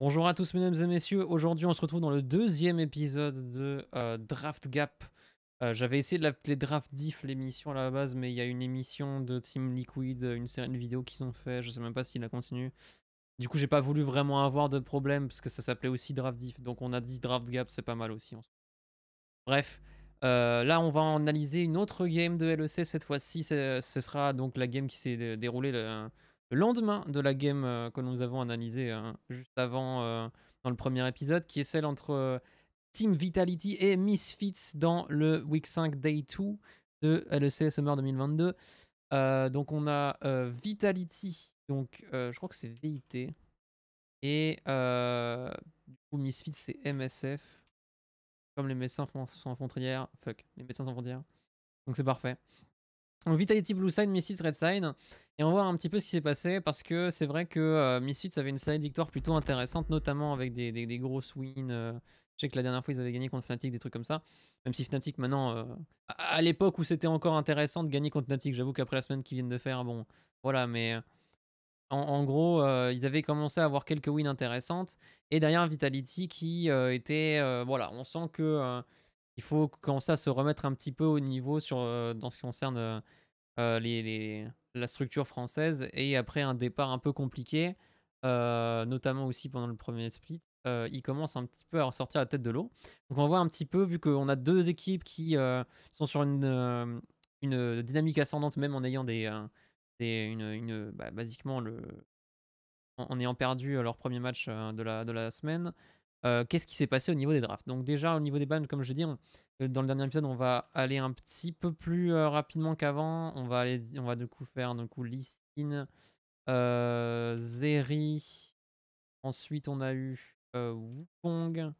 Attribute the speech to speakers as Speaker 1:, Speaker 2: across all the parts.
Speaker 1: Bonjour à tous mesdames et messieurs, aujourd'hui on se retrouve dans le deuxième épisode de euh, Draft Gap. Euh, j'avais essayé de l'appeler Draft Diff l'émission à la base, mais il y a une émission de Team Liquid, une série de vidéos qui sont fait. je sais même pas s'il la a continué. Du coup j'ai pas voulu vraiment avoir de problème parce que ça s'appelait aussi Draft Diff, donc on a dit Draft Gap, c'est pas mal aussi. Bref, euh, là on va analyser une autre game de LEC cette fois-ci, ce sera donc la game qui s'est déroulée... Le, lendemain de la game euh, que nous avons analysée hein, juste avant euh, dans le premier épisode, qui est celle entre euh, Team Vitality et Misfits dans le Week 5 Day 2 de LEC Summer 2022. donc on a Vitality, donc je crois que c'est VIT, et du coup Misfits c'est MSF, comme les médecins sans frontières, fuck, les médecins frontières. Donc c'est parfait. on Vitality Blue sign, Misfits Red Side. Et on va voir un petit peu ce qui s'est passé parce que c'est vrai que Miss euh, Misfits avait une série de victoire plutôt intéressante, notamment avec des, des, grosses wins. Euh. je sais que la dernière fois ils avaient gagné contre Fnatic, des trucs comme ça. Même si Fnatic maintenant, euh, à, l'époque où c'était encore intéressant de gagner contre Fnatic, j'avoue qu'après la semaine qu'ils viennent de faire, bon, voilà, mais en, gros, ils avaient commencé à avoir quelques wins intéressantes. Et derrière Vitality qui était, voilà, on sent que il faut commencer à se remettre un petit peu au niveau sur dans ce qui concerne les la structure française et après un départ un peu compliqué, euh, notamment aussi pendant le premier split, euh, il commence un petit peu à ressortir la tête de l'eau. Donc on voit un petit peu, vu qu'on a deux équipes qui euh, sont sur une, une dynamique ascendante, même en ayant des, une, bah, basiquement le, en, ayant perdu leur premier match de la, de la semaine, euh, qu'est-ce qui s'est passé au niveau des drafts Donc déjà au niveau des bans, comme je dis, euh, dans le dernier épisode, on va aller un petit peu plus euh, rapidement qu'avant. On va aller, on va du coup faire du coup Lisine, Zeri. Ensuite on a eu Wukong.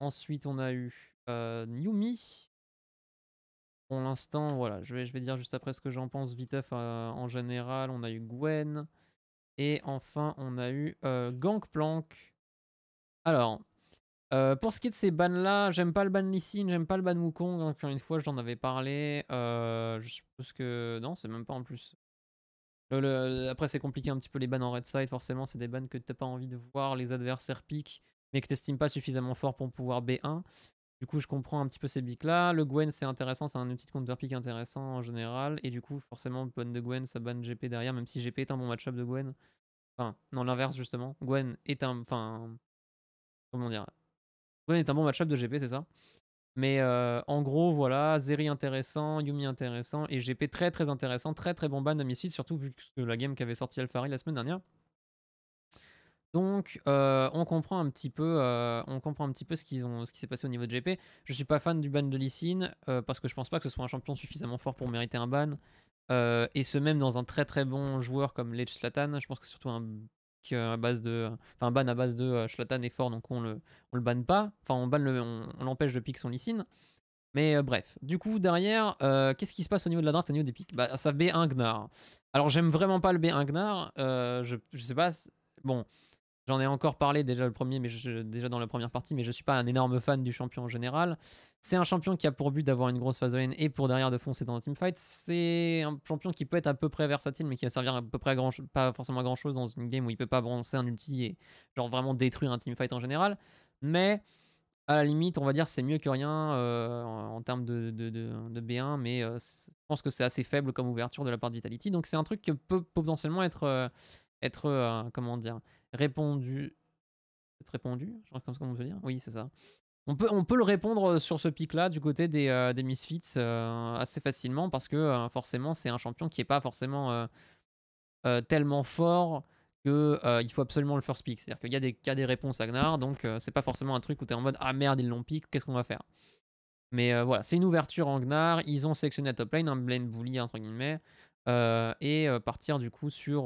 Speaker 1: Ensuite on a eu Niumi. Pour l'instant, voilà, je vais, je vais dire juste après ce que j'en pense, viteuf en général. On a eu Gwen. Et enfin, on a eu Gangplank. Alors, euh, pour ce qui est de ces bans là, j'aime pas le ban Lissine, j'aime pas le ban Wukong, encore une fois j'en avais parlé, euh, je suppose que... Non, c'est même pas en plus... Après c'est compliqué un petit peu les bans en red side, forcément c'est des bans que t'as pas envie de voir, les adversaires piquent, mais que t'estimes pas suffisamment fort pour pouvoir B1. Du coup je comprends un petit peu ces bics là, le Gwen c'est intéressant, c'est un outil de counter pick intéressant en général, et du coup forcément ban de Gwen ça ban GP derrière, même si GP est un bon match-up de Gwen. Enfin, non l'inverse justement, Gwen est un... Enfin Comment dire Gwen est un bon match-up de GP, c'est ça mais euh, en gros, voilà, Zeri intéressant, Yumi intéressant, et GP très très intéressant, très très bon ban à suite, surtout vu que la game qu'avait sorti Alfari la semaine dernière. Donc, euh, on comprend un petit peu, euh, on comprend un petit peu ce, qu'ils ont, ce qui s'est passé au niveau de GP. Je ne suis pas fan du ban de Lysine, parce que je pense pas que ce soit un champion suffisamment fort pour mériter un ban. et ce même dans un très très bon joueur comme Ledge Slatan, je pense que c'est surtout un euh, à base de. Enfin, ban à base de euh, Schlatan et fort, donc on le, on le banne pas. Enfin, on banne le, on, l'empêche de piquer son Lysine. Mais euh, bref, du coup, derrière, qu'est-ce qui se passe au niveau de la draft, au niveau des piques Bah, ça B1 Gnar. Alors, j'aime vraiment pas le B1 Gnar. je, je sais pas. Bon, J'en ai encore parlé déjà, le premier, mais déjà dans la première partie, mais je ne suis pas un énorme fan du champion en général. C'est un champion qui a pour but d'avoir une grosse phase de lane et pour derrière de foncer dans un teamfight. C'est un champion qui peut être à peu près versatile, mais qui va servir à peu près grand, pas forcément à grand chose dans une game où il peut pas bronzer un ulti et genre vraiment détruire un teamfight en général. Mais à la limite, on va dire c'est mieux que rien euh, en termes de, de, B1, mais euh, je pense que c'est assez faible comme ouverture de la part de Vitality. Donc c'est un truc qui peut potentiellement être, euh, être comment dire, répondu. Peut-être répondu crois comme ça qu'on veut dire Oui, c'est ça. On peut, on peut le répondre euh, sur ce pic-là du côté des, euh, des Misfits euh, assez facilement parce que forcément c'est un champion qui n'est pas forcément tellement fort qu'il faut absolument le first pick. C'est-à-dire qu'il y, a des, y a des réponses à Gnar, donc c'est pas forcément un truc où tu es en mode Ah merde, ils l'ont pick, qu'est-ce qu'on va faire Mais voilà, c'est une ouverture en Gnar, ils ont sélectionné top lane, un blend bully entre guillemets, et partir du coup sur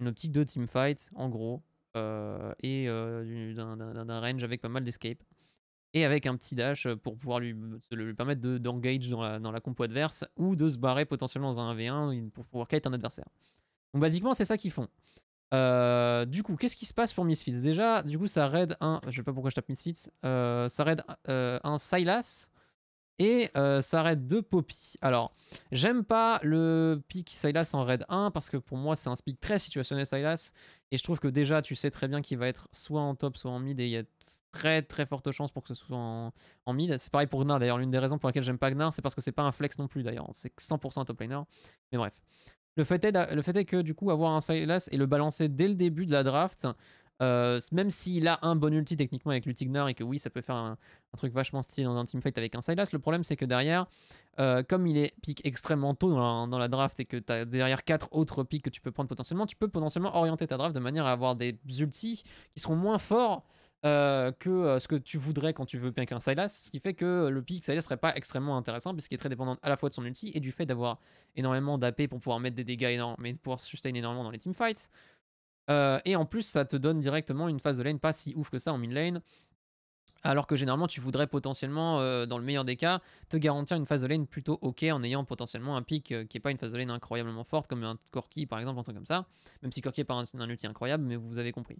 Speaker 1: une optique de teamfight, en gros, euh, et euh, d'un range avec pas mal d'escape. Et avec un petit dash euh, pour pouvoir lui, lui permettre d'engage dans, la, dans la compo adverse ou de se barrer potentiellement dans un 1v1 pour pouvoir kite un adversaire. Donc basiquement, c'est ça qu'ils font. du coup, qu'est-ce qui se passe pour Misfits Déjà, du coup, ça raid un. Je sais pas pourquoi je tape Misfits. ça raid un Silas et euh, ça raid 2 Poppy. Alors, j'aime pas le pick Silas en raid 1 parce que pour moi, c'est un pick très situationnel Silas. Et je trouve que déjà, tu sais très bien qu'il va être soit en top, soit en mid. Et il y a très très forte chance pour que ce soit en, mid. C'est pareil pour Gnar d'ailleurs. L'une des raisons pour laquelle j'aime pas Gnar, c'est parce que c'est pas un flex non plus d'ailleurs. C'est 100% un top laner. Mais bref. Le fait, est, le fait est que du coup, avoir un Silas et le balancer dès le début de la draft, euh, même s'il a un bon ulti techniquement avec Gnar et que oui, ça peut faire un, truc vachement stylé dans un teamfight avec un Silas, le problème c'est que derrière, euh, comme il est pick extrêmement tôt dans la, draft et que tu as derrière 4 autres picks que tu peux prendre potentiellement, tu peux potentiellement orienter ta draft de manière à avoir des ultis qui seront moins forts. Euh, que ce que tu voudrais quand tu veux bien un Silas. ce qui fait que le pick Silas serait pas extrêmement intéressant puisqu'il est très dépendant à la fois de son ulti et du fait d'avoir énormément d'AP pour pouvoir mettre des dégâts énormes, mais de pouvoir sustain énormément dans les teamfights. Euh, et en plus, ça te donne directement une phase de lane pas si ouf que ça en mid lane. Alors que généralement, tu voudrais potentiellement, euh, dans le meilleur des cas, te garantir une phase de lane plutôt ok en ayant potentiellement un pic euh, qui n'est pas une phase de lane incroyablement forte, comme un Corki par exemple, un truc comme ça. Même si Corki n'est pas un, un, outil incroyable, mais vous avez compris.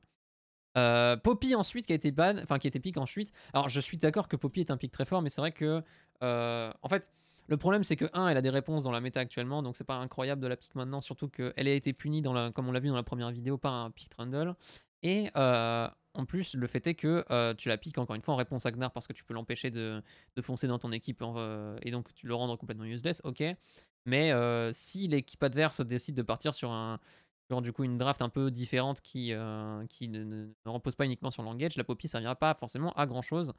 Speaker 1: Poppy ensuite qui a été ban, enfin qui a été ensuite. Alors je suis d'accord que Poppy est un pick très fort, mais c'est vrai que en fait le problème, c'est que 1, elle a des réponses dans la méta actuellement, donc c'est pas incroyable de la pique maintenant, surtout qu'elle a été punie, dans la, comme on l'a vu dans la première vidéo, par un pick trundle. Et euh, en plus, le fait est que euh, tu la piques encore une fois en réponse à Gnar parce que tu peux l'empêcher de, foncer dans ton équipe euh, et donc tu le rendre complètement useless, ok. Mais si l'équipe adverse décide de partir sur un, du coup une draft un peu différente qui, qui ne, repose pas uniquement sur l'engage, la poppy servira pas forcément à grand chose.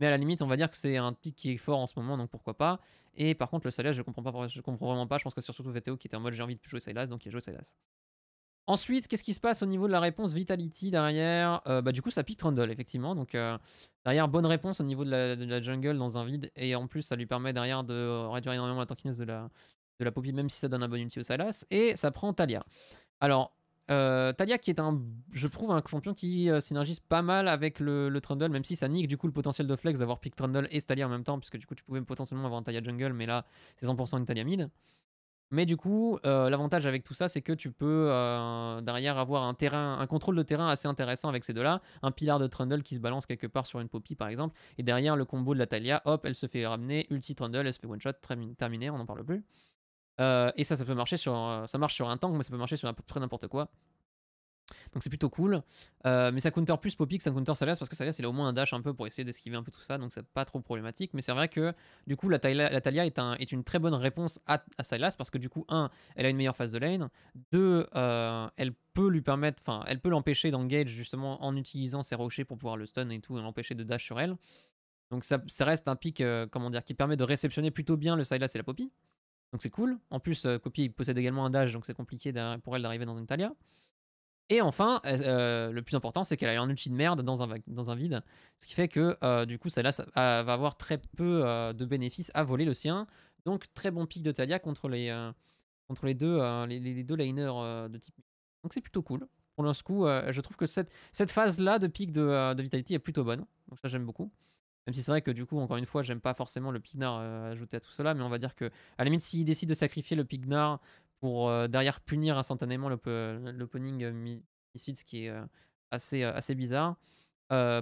Speaker 1: Mais à la limite, on va dire que c'est un pic qui est fort en ce moment, donc pourquoi pas. Et par contre, le Silas, je comprends pas, je comprends vraiment pas. Je pense que c'est surtout VTO qui était en mode j'ai envie de jouer Silas, donc il a joué Silas. Ensuite, qu'est-ce qui se passe au niveau de la réponse Vitality derrière euh, bah, Du coup, ça pique Trundle, effectivement. Donc, euh, derrière, bonne réponse au niveau de la, jungle dans un vide. Et en plus, ça lui permet derrière de réduire énormément la tankiness de la, de la poppy, même si ça donne un bon ulti au Silas. Et ça prend Talia. Alors, euh, Talia qui est un, je trouve, un champion qui euh, synergise pas mal avec le, Trundle, même si ça nique du coup le potentiel de flex d'avoir pick Trundle et Talia en même temps, puisque du coup tu pouvais potentiellement avoir un Talia jungle, mais là c'est 100% une Talia mid. Mais du coup, euh, l'avantage avec tout ça, c'est que tu peux derrière avoir un terrain, un contrôle de terrain assez intéressant avec ces deux-là, un pilar de Trundle qui se balance quelque part sur une Poppy par exemple, et derrière le combo de la Talia, hop, elle se fait ramener, ulti Trundle, elle se fait one shot, terminé, on n'en parle plus. Euh, et ça, ça peut marcher sur, ça marche sur un tank, mais ça peut marcher sur à peu près n'importe quoi. Donc c'est plutôt cool. Euh, mais ça counter plus Poppy que ça counter Salas parce que Sylas il a au moins un dash un peu pour essayer d'esquiver un peu tout ça, donc c'est pas trop problématique. Mais c'est vrai que du coup la Talia, la est, une très bonne réponse à, à Salas parce que du coup, 1, elle a une meilleure phase de lane, 2, euh, elle peut lui permettre, enfin elle peut l'empêcher d'engage justement en utilisant ses rochers pour pouvoir le stun et tout, et l'empêcher de dash sur elle. Donc ça, reste un pic, comment dire, qui permet de réceptionner plutôt bien le Silas et la Poppy. Donc c'est cool. En plus, euh, Copy possède également un dash, donc c'est compliqué pour elle d'arriver dans une Talia. Et enfin, euh, euh, le plus important, c'est qu'elle a un ulti de merde dans un, vide, ce qui fait que du coup, celle-là va avoir très peu de bénéfices à voler le sien. Donc très bon pic de Talia contre les, deux, les, laners de type. Donc c'est plutôt cool. Pour l'instant, je trouve que cette, phase-là de pic de, de, Vitality est plutôt bonne. Donc ça, j'aime beaucoup. Même si c'est vrai que du coup, encore une fois, j'aime pas forcément le Pignard euh, ajouté à tout cela, mais on va dire que, à la limite, s'il décide de sacrifier le Pignard pour euh, derrière punir instantanément l'opening euh, ce qui est euh, assez, assez bizarre,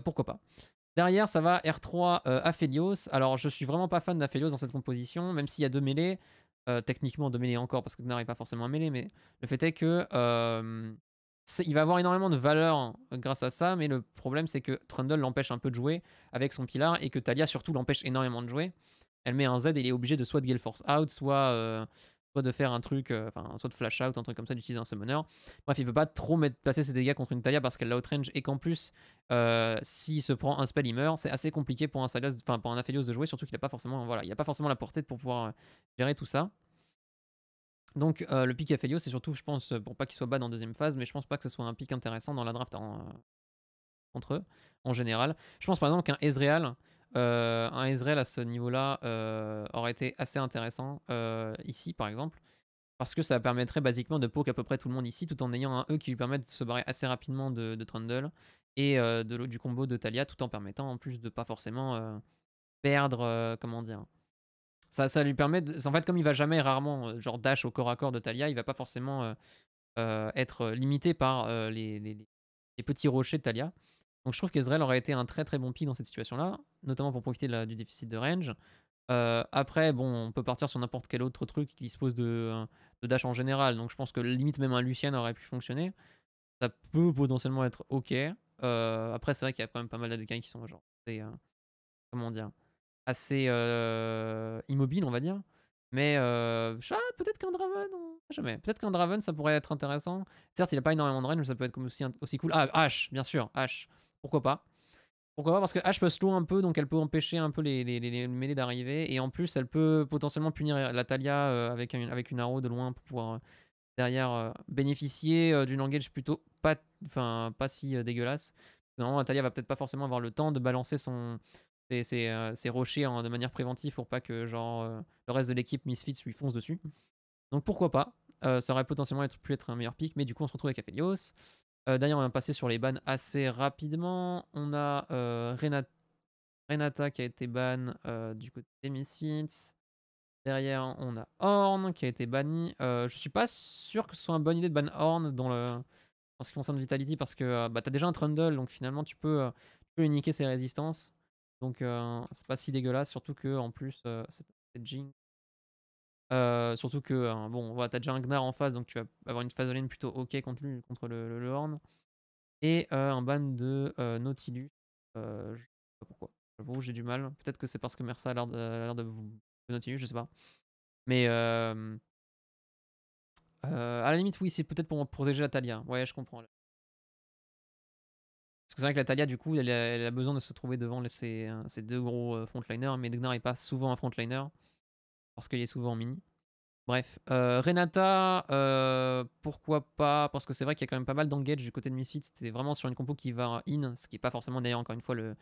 Speaker 1: pourquoi pas. Derrière, ça va R3 Aphelios. Alors, je suis vraiment pas fan d'Aphelios dans cette composition, même s'il y a deux mêlées. techniquement, deux mêlées encore, parce que Gnar n'est pas forcément un mêlée, mais le fait est que il va avoir énormément de valeur hein, grâce à ça, mais le problème c'est que Trundle l'empêche un peu de jouer avec son pilar et que Talia surtout l'empêche énormément de jouer. Elle met un Z et il est obligé de soit de Gale Force out, soit, euh, de faire un truc, euh, enfin soit de flash out, un truc comme ça, d'utiliser un summoner. Bref, il veut pas trop mettre, passer ses dégâts contre une Talia parce qu'elle l'outrange et qu'en plus, euh, s'il se prend un spell, il meurt. C'est assez compliqué pour un, Aphelios de jouer, surtout qu'il n'a pas, voilà, a pas forcément la portée pour pouvoir gérer tout ça. Donc euh, le pic à c'est surtout, je pense, pour pas qu'il soit bas dans deuxième phase, mais je pense pas que ce soit un pic intéressant dans la draft en, entre eux, en général. Je pense par exemple qu'un Ezreal, euh, un Ezreal à ce niveau-là euh, aurait été assez intéressant ici, par exemple, parce que ça permettrait basiquement de poke à peu près tout le monde ici, tout en ayant un E qui lui permet de se barrer assez rapidement de, Trundle et de, du combo de Talia, tout en permettant en plus de pas forcément perdre, comment dire ça, ça lui permet. En fait, comme il va jamais rarement, euh, genre dash au corps à corps de Talia, il va pas forcément euh, euh, être limité par les, les, petits rochers de Talia. Donc je trouve qu'Ezreal aurait été un très très bon pick dans cette situation-là, notamment pour profiter du déficit de range. après, bon, on peut partir sur n'importe quel autre truc qui dispose de, dash en général. Donc je pense que limite même un Lucien aurait pu fonctionner. Ça peut potentiellement être ok. après, c'est vrai qu'il y a quand même pas mal de qui sont genre. comment dire assez immobile, on va dire. Mais peut-être qu'un Draven, jamais. Peut-être qu'un Draven, ça pourrait être intéressant. Certes, il n'a pas énormément de range, mais ça peut être comme aussi, aussi cool. Ah, H, bien sûr, H. Pourquoi pas Pourquoi pas Parce que H peut slow un peu, donc elle peut empêcher un peu les, les, les mêlées d'arriver. Et en plus, elle peut potentiellement punir la Talia avec, avec une arrow de loin pour pouvoir derrière bénéficier d'une langage plutôt pas, pas si dégueulasse. Non, Natalia va peut-être pas forcément avoir le temps de balancer son, c'est euh, rocher de manière préventive pour pas que genre euh, le reste de l'équipe Misfits lui fonce dessus. Donc pourquoi pas euh, Ça aurait potentiellement être, pu être un meilleur pick, mais du coup on se retrouve avec Aphelios. D'ailleurs on va passer sur les bans assez rapidement. On a Renata, Renata qui a été ban du côté des Misfits. Derrière, on a Horn qui a été banni. je suis pas sûr que ce soit une bonne idée de ban Horn dans le... en ce qui concerne Vitality parce que bah, tu as déjà un Trundle, donc finalement tu peux, uniquer ses résistances. Donc euh, c'est pas si dégueulasse, surtout que en plus euh, c'est Jing. Euh, surtout que hein, bon, voilà, t'as déjà un Gnar en face, donc tu vas avoir une phase de lane plutôt ok contre contre le, Horn. Et un ban de Nautilus. je sais pas pourquoi. J'avoue, j'ai du mal. Peut-être que c'est parce que Mersa a l'air de, vous Nautilus, je sais pas. Mais à la limite, oui, c'est peut-être pour protéger l'Atalia. Ouais, je comprends. Parce que c'est vrai que la Talia, du coup, elle a, besoin de se trouver devant ces, euh, ces deux gros euh, frontliners, mais Degnar n'est pas souvent un frontliner, parce qu'il est souvent en mini. Bref, euh, Renata, pourquoi pas Parce que c'est vrai qu'il y a quand même pas mal d'engage du côté de Misfits, c'était vraiment sur une compo qui va in, ce qui n'est pas forcément d'ailleurs encore une fois le,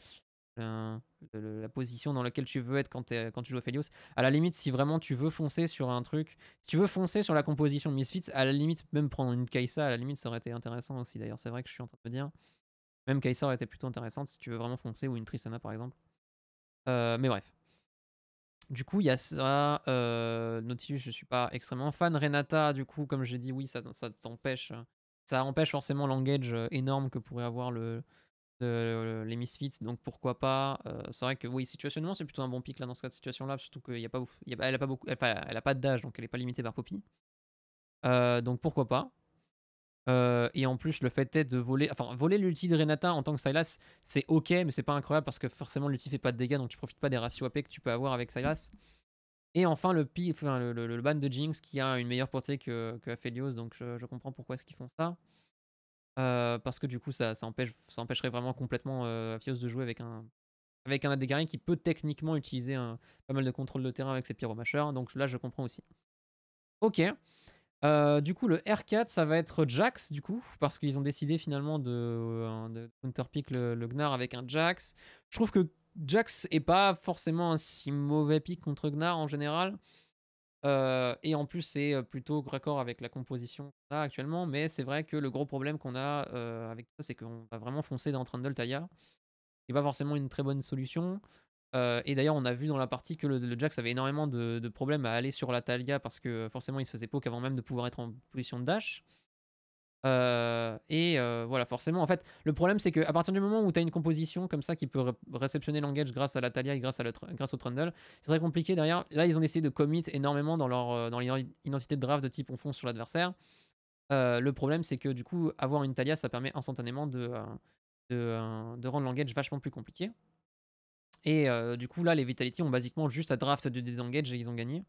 Speaker 1: la position dans laquelle tu veux être quand, tu joues Felios. À la limite, si vraiment tu veux foncer sur un truc, si tu veux foncer sur la composition de Misfits, à la limite, même prendre une Kaisa, à la limite, ça aurait été intéressant aussi. D'ailleurs, c'est vrai que je suis en train de me dire. Même Kaiser était plutôt intéressante si tu veux vraiment foncer, ou une Tristana par exemple. Euh, mais bref. Du coup, il y a ça. Euh, Nautilus, je suis pas extrêmement fan. Renata, du coup, comme j'ai dit, oui, ça, t'empêche. Ça empêche forcément l'engage euh, énorme que pourrait avoir le, les Misfits. Donc pourquoi pas. c'est vrai que oui, situationnellement, c'est plutôt un bon pic là dans cette situation-là, surtout qu'elle n'a pas, y a pas beaucoup. elle a pas d'âge, donc elle n'est pas limitée par Poppy. donc pourquoi pas. Euh, et en plus, le fait est de voler. Enfin, voler l'ulti de Renata en tant que Silas, c'est ok, mais c'est pas incroyable parce que forcément l'ulti fait pas de dégâts donc tu profites pas des ratios AP que tu peux avoir avec Silas. Et enfin, le, pi, enfin, le, ban de Jinx qui a une meilleure portée que, Aphelios, donc je, comprends pourquoi est-ce qu'ils font ça. Euh, parce que du coup, ça, empêcherait vraiment complètement euh, Aphelios de jouer avec un, avec un qui peut techniquement utiliser pas mal de contrôle de terrain avec ses pyromacheurs, donc là je comprends aussi. Ok. Euh, du coup, le R4, ça va être Jax, du coup, parce qu'ils ont décidé finalement de, euh, de counterpick le, le, Gnar avec un Jax. Je trouve que Jax est pas forcément un si mauvais pick contre Gnar en général. Euh, et en plus, c'est plutôt raccord avec la composition qu'on a actuellement. Mais c'est vrai que le gros problème qu'on a avec ça, c'est qu'on va vraiment foncer dans Trundle Taya. n'est pas forcément une très bonne solution. Euh, et d'ailleurs, on a vu dans la partie que le, Jax avait énormément de, problèmes à aller sur la Talia parce que euh, forcément, il se faisait poke avant même de pouvoir être en position de dash. Euh, et voilà, forcément, en fait, le problème c'est qu'à partir du moment où tu as une composition comme ça qui peut réceptionner l'engage grâce à la Talia et grâce, à grâce au Trundle, c'est très compliqué derrière. Là, ils ont essayé de commit énormément dans leur dans l'identité de draft de type on fonce sur l'adversaire. le problème c'est que du coup, avoir une Talia ça permet instantanément de, de, de rendre l'engage vachement plus compliqué. Et du coup, là, les Vitality ont basiquement juste à draft du disengage et ils ont gagné.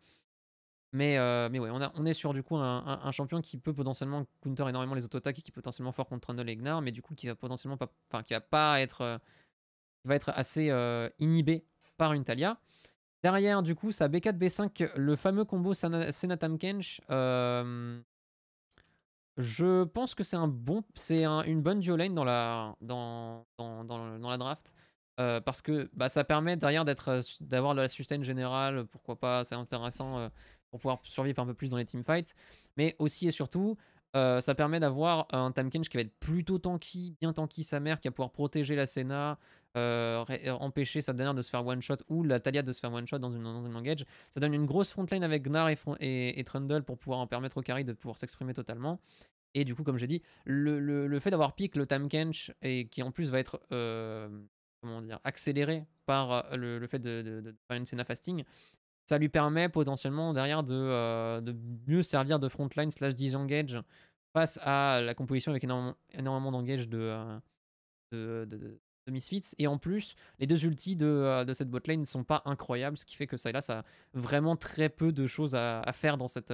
Speaker 1: Mais, mais ouais, on, a, on, est sur du coup un, un, champion qui peut potentiellement counter énormément les auto-attaques et qui est potentiellement fort contre Trundle et Gnar, mais du coup qui va potentiellement pas, enfin qui va pas être, qui va être assez inhibé par une Talia. Derrière, du coup, ça B4, B5, le fameux combo Senatam Kench. je pense que c'est un bon, c'est un, une bonne duo lane dans la, dans, dans, dans la draft. Euh, parce que bah, ça permet derrière d'être, euh, d'avoir de la sustain générale, pourquoi pas, c'est intéressant euh, pour pouvoir survivre un peu plus dans les teamfights. Mais aussi et surtout, ça permet d'avoir un Tamkench qui va être plutôt tanky, bien tanky sa mère, qui va pouvoir protéger la Senna, empêcher sa dernière de se faire one-shot ou la Talia de se faire one-shot dans une, dans engage. Ça donne une grosse frontline avec Gnar et, et, et, Trundle pour pouvoir en permettre au carry de pouvoir s'exprimer totalement. Et du coup, comme j'ai dit, le, le, fait d'avoir pick le Tamkench, et qui en plus va être comment dire, accéléré par euh, le, fait de, faire une Cena fasting, ça lui permet potentiellement derrière euh, de, mieux servir de frontline slash disengage face à la composition avec énormément, d'engage euh, de, de, Misfits. Et en plus, les deux ultis de, cette botlane ne sont pas incroyables, ce qui fait que ça, là, ça a vraiment très peu de choses à, faire dans cette,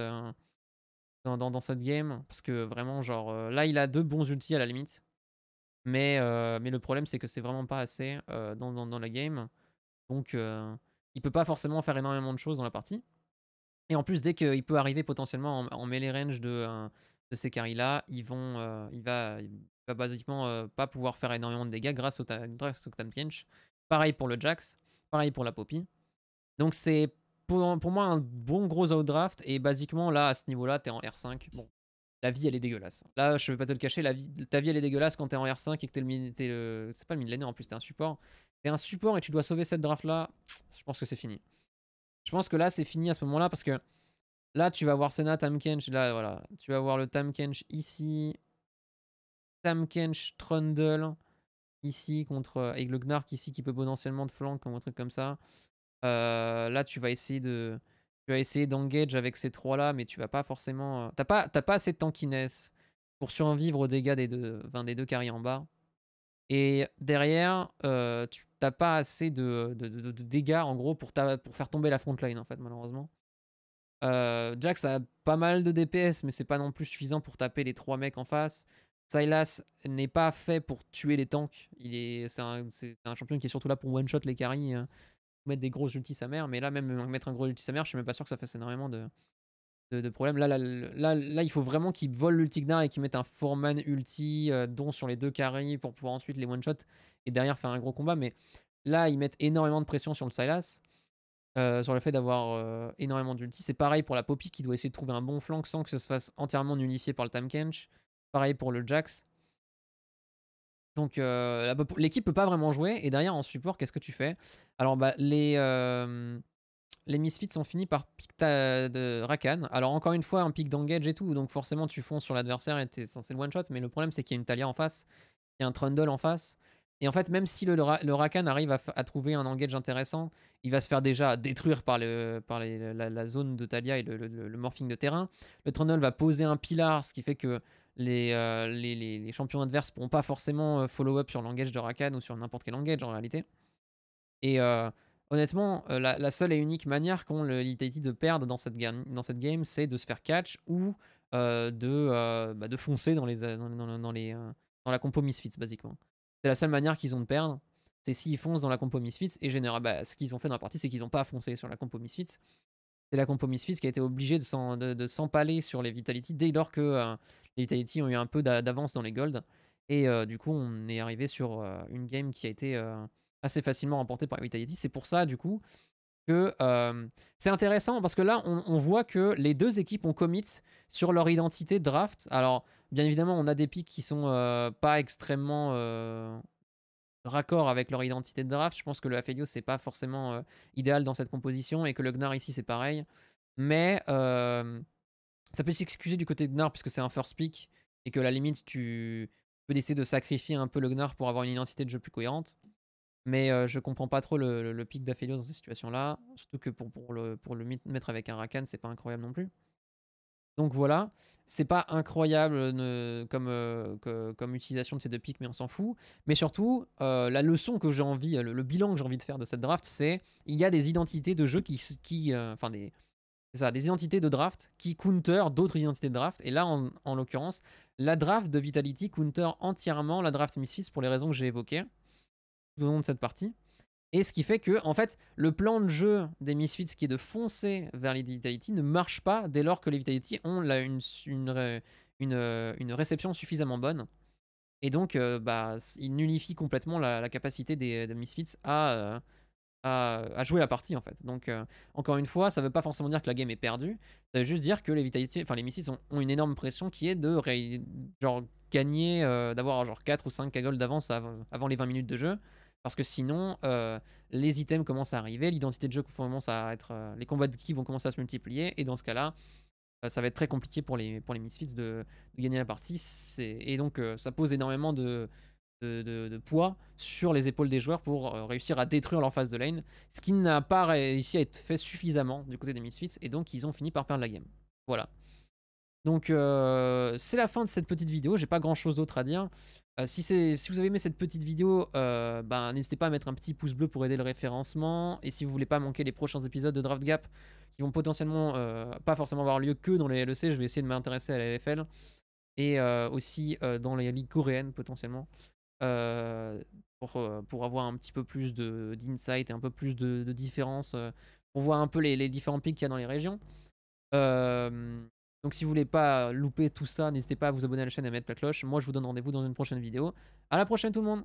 Speaker 1: dans, cette game. Parce que vraiment, genre, là, il a deux bons ultis à la limite. Mais, euh, mais le problème, c'est que c'est vraiment pas assez euh, dans, la game. Donc, euh, il peut pas forcément faire énormément de choses dans la partie. Et en plus, dès qu'il peut arriver potentiellement en, melee range de, de ces carries-là, il va, il va basiquement pas pouvoir faire énormément de dégâts grâce au, grâce au Pinch. Pareil pour le Jax, pareil pour la Poppy. Donc, c'est pour, pour, moi un bon gros outdraft. Et basiquement, là, à ce niveau-là, t'es en R5. Bon, la vie, elle est dégueulasse. Là, je vais pas te le cacher, ta vie, elle est dégueulasse quand t'es en R5 et que t'es le. le c'est pas le millénaire en plus, t'es un support. T'es un support et tu dois sauver cette draft-là. Je pense que c'est fini. Je pense que là, c'est fini à ce moment-là parce que là, tu vas voir Senna, Tamkench. Là, voilà. Tu vas voir le Tamkench ici. Tamkench, Trundle ici contre. Avec le Gnark ici qui peut potentiellement te flanquer ou un truc comme ça. Euh, là, tu vas essayer de vas essayer d'engage avec ces trois-là, mais tu vas pas forcément... Euh, t'as pas, pas assez de tankiness pour survivre aux dégâts des deux, enfin, des deux en bas. Et derrière, euh, tu t'as pas assez de, de, dégâts, en gros, pour, ta, pour faire tomber la frontline, en fait, malheureusement. Euh, Jax a pas mal de DPS, mais c'est pas non plus suffisant pour taper les trois mecs en face. Silas n'est pas fait pour tuer les tanks. C'est est un, un, champion qui est surtout là pour one-shot les carries. Hein mettre des gros ultis sa mère, mais là, même euh, mettre un gros ulti sa mère, je suis même pas sûr que ça fasse énormément de, de, problèmes. Là là, là, là, il faut vraiment qu'ils volent l'ulti Gnar et qu'ils mettent un Foreman ulti, euh, dont sur les deux carrés pour pouvoir ensuite les one-shot et derrière faire un gros combat. Mais là, ils mettent énormément de pression sur le Silas. Euh, sur le fait d'avoir énormément d'ulti. C'est pareil pour la Poppy qui doit essayer de trouver un bon flanc sans que ça se fasse entièrement nullifié par le Kench. Pareil pour le Jax. Donc euh, bah, l'équipe peut pas vraiment jouer. Et derrière, en support, qu'est-ce que tu fais Alors, bah, les, euh, les Misfits sont finis par pick de Rakan. Alors, encore une fois, un pick d'engage et tout. Donc, forcément, tu fonces sur l'adversaire et t'es censé le one-shot. Mais le problème, c'est qu'il y a une Talia en face. Il y a un Trundle en face. Et en fait, même si le, Rakan arrive à, trouver un engage intéressant, il va se faire déjà détruire par, le, par la, zone de Talia et le, le, morphing de terrain. Le Trundle va poser un pilar, ce qui fait que euh, les, les, champions adverses pourront pas forcément euh, follow-up sur langage de Rakan ou sur n'importe quel langage en réalité. Et euh, honnêtement, la, seule et unique manière qu'ont l'Itaity de perdre dans cette, dans cette game, c'est de se faire catch ou bah, de, foncer dans, les, dans, la compo Misfits, basiquement. C'est la seule manière qu'ils ont de perdre, c'est s'ils foncent dans la compo Misfits. Et généralement, bah, ce qu'ils ont fait dans la partie, c'est qu'ils n'ont pas foncé sur la compo Misfits c'est la compo Misfits qui a été obligée de s'empaler sur les Vitality dès lors que euh, les Vitality ont eu un peu d'avance dans les Gold. Et euh, du coup, on est arrivé sur euh, une game qui a été assez facilement remportée par les Vitality. C'est pour ça, du coup, que c'est intéressant parce que là, on, voit que les deux équipes ont commit sur leur identité draft. Alors, bien évidemment, on a des pics qui sont pas extrêmement raccord avec leur identité de draft. Je pense que le Aphelios, c'est pas forcément euh, idéal dans cette composition et que le Gnar ici, c'est pareil. Mais euh, ça peut s'excuser du côté de Gnar puisque c'est un first pick et que la limite, tu peux essayer de sacrifier un peu le Gnar pour avoir une identité de jeu plus cohérente. Mais euh, je comprends pas trop le, le, pick d'Aphelios dans ces situations-là. Surtout que pour, pour, le, pour le mettre avec un Rakan, c'est pas incroyable non plus. Donc voilà, c'est pas incroyable euh, euh, comme, utilisation de ces deux pics, mais on s'en fout. Mais surtout, euh, la leçon que j'ai envie, le, bilan que j'ai envie de faire de cette draft, c'est il y a des identités de jeu qui, enfin des, ça, des identités de draft qui counter d'autres identités de draft. Et là, en, l'occurrence, la draft de Vitality counter entièrement la draft Misfits pour les raisons que j'ai évoquées tout au long de cette partie. Et ce qui fait que, en fait, le plan de jeu des Misfits, qui est de foncer vers les Vitality, ne marche pas dès lors que les Vitality ont une, une, euh, une, réception suffisamment bonne. Et donc, euh, bah, il nullifie complètement la, capacité des, Misfits euh, à, à, jouer la partie, en fait. Donc, encore une fois, ça ne veut pas forcément dire que la game est perdue. Ça veut juste dire que les Vitality, enfin, les Misfits ont, une énorme pression qui est de genre, gagner, d'avoir genre 4 ou 5 cagoles d'avance avant les 20 minutes de jeu. Parce que sinon, euh, les items commencent à arriver, l'identité de jeu commence à être. Euh, les combats de qui vont commencer à se multiplier, et dans ce cas-là, euh, ça va être très compliqué pour les, pour les Misfits de, gagner la partie. Et donc, ça pose énormément de, de, de, poids sur les épaules des joueurs pour réussir à détruire leur phase de lane, ce qui n'a pas réussi à être fait suffisamment du côté des Misfits, et donc ils ont fini par perdre la game. Voilà. Donc euh, c'est la fin de cette petite vidéo, j'ai pas grand chose d'autre à dire. Euh, si, si, vous avez aimé cette petite vidéo, euh, ben, n'hésitez pas à mettre un petit pouce bleu pour aider le référencement. Et si vous voulez pas manquer les prochains épisodes de Draft Gap, qui vont potentiellement pas forcément avoir lieu que dans les LEC, je vais essayer de m'intéresser à la LFL. Et aussi dans les ligues coréennes potentiellement. Pour, pour, avoir un petit peu plus d'insight et un peu plus de, différence. pour voir un peu les, les différents pics qu'il y a dans les régions. Euh, donc si vous voulez pas louper tout ça, n'hésitez pas à vous abonner à la chaîne et à mettre la cloche. Moi je vous donne rendez-vous dans une prochaine vidéo. À la prochaine tout le monde